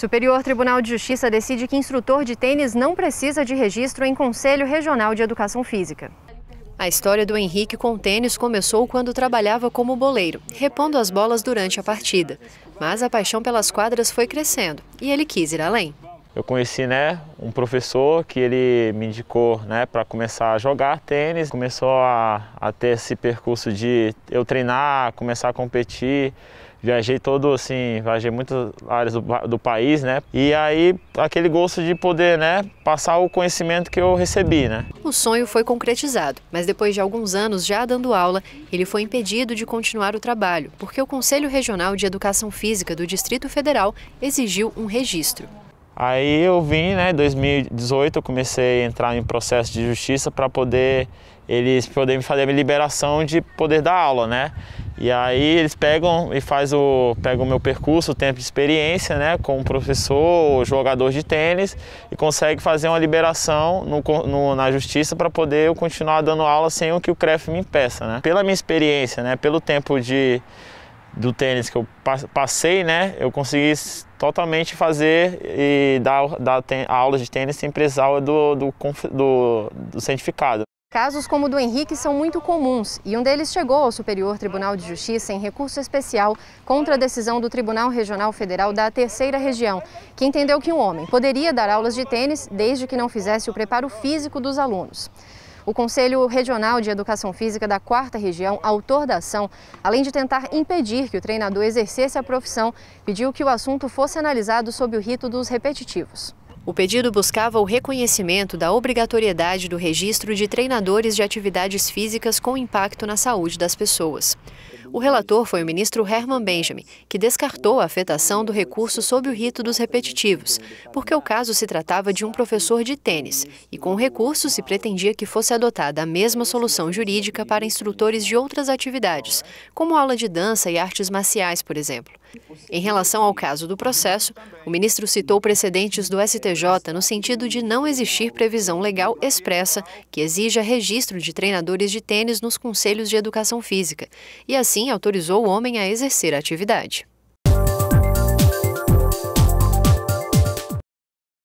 Superior Tribunal de Justiça decide que instrutor de tênis não precisa de registro em Conselho Regional de Educação Física. A história do Henrique com tênis começou quando trabalhava como boleiro, repondo as bolas durante a partida. Mas a paixão pelas quadras foi crescendo e ele quis ir além. Eu conheci né, um professor que ele me indicou né, para começar a jogar tênis. Começou a, a ter esse percurso de eu treinar, começar a competir. Viajei todo assim, viajei muitas áreas do, do país, né? E aí aquele gosto de poder, né, passar o conhecimento que eu recebi, né? O sonho foi concretizado, mas depois de alguns anos já dando aula, ele foi impedido de continuar o trabalho, porque o Conselho Regional de Educação Física do Distrito Federal exigiu um registro. Aí eu vim, né, em 2018 eu comecei a entrar em processo de justiça para poder eles poderem fazer a minha liberação de poder dar aula, né? E aí eles pegam e faz o pega o meu percurso, o tempo de experiência, né, como professor, jogador de tênis e consegue fazer uma liberação no, no na justiça para poder eu continuar dando aula sem o que o CREF me impeça, né? Pela minha experiência, né, pelo tempo de do tênis que eu passei, né, eu consegui totalmente fazer e dar, dar a aula de tênis sem precisar do, do, do, do certificado. Casos como o do Henrique são muito comuns e um deles chegou ao Superior Tribunal de Justiça em recurso especial contra a decisão do Tribunal Regional Federal da Terceira Região, que entendeu que um homem poderia dar aulas de tênis desde que não fizesse o preparo físico dos alunos. O Conselho Regional de Educação Física da 4 Região, autor da ação, além de tentar impedir que o treinador exercesse a profissão, pediu que o assunto fosse analisado sob o rito dos repetitivos. O pedido buscava o reconhecimento da obrigatoriedade do registro de treinadores de atividades físicas com impacto na saúde das pessoas. O relator foi o ministro Herman Benjamin, que descartou a afetação do recurso sob o rito dos repetitivos, porque o caso se tratava de um professor de tênis, e com o recurso se pretendia que fosse adotada a mesma solução jurídica para instrutores de outras atividades, como aula de dança e artes marciais, por exemplo. Em relação ao caso do processo, o ministro citou precedentes do STF no sentido de não existir previsão legal expressa que exija registro de treinadores de tênis nos conselhos de educação física, e assim autorizou o homem a exercer a atividade.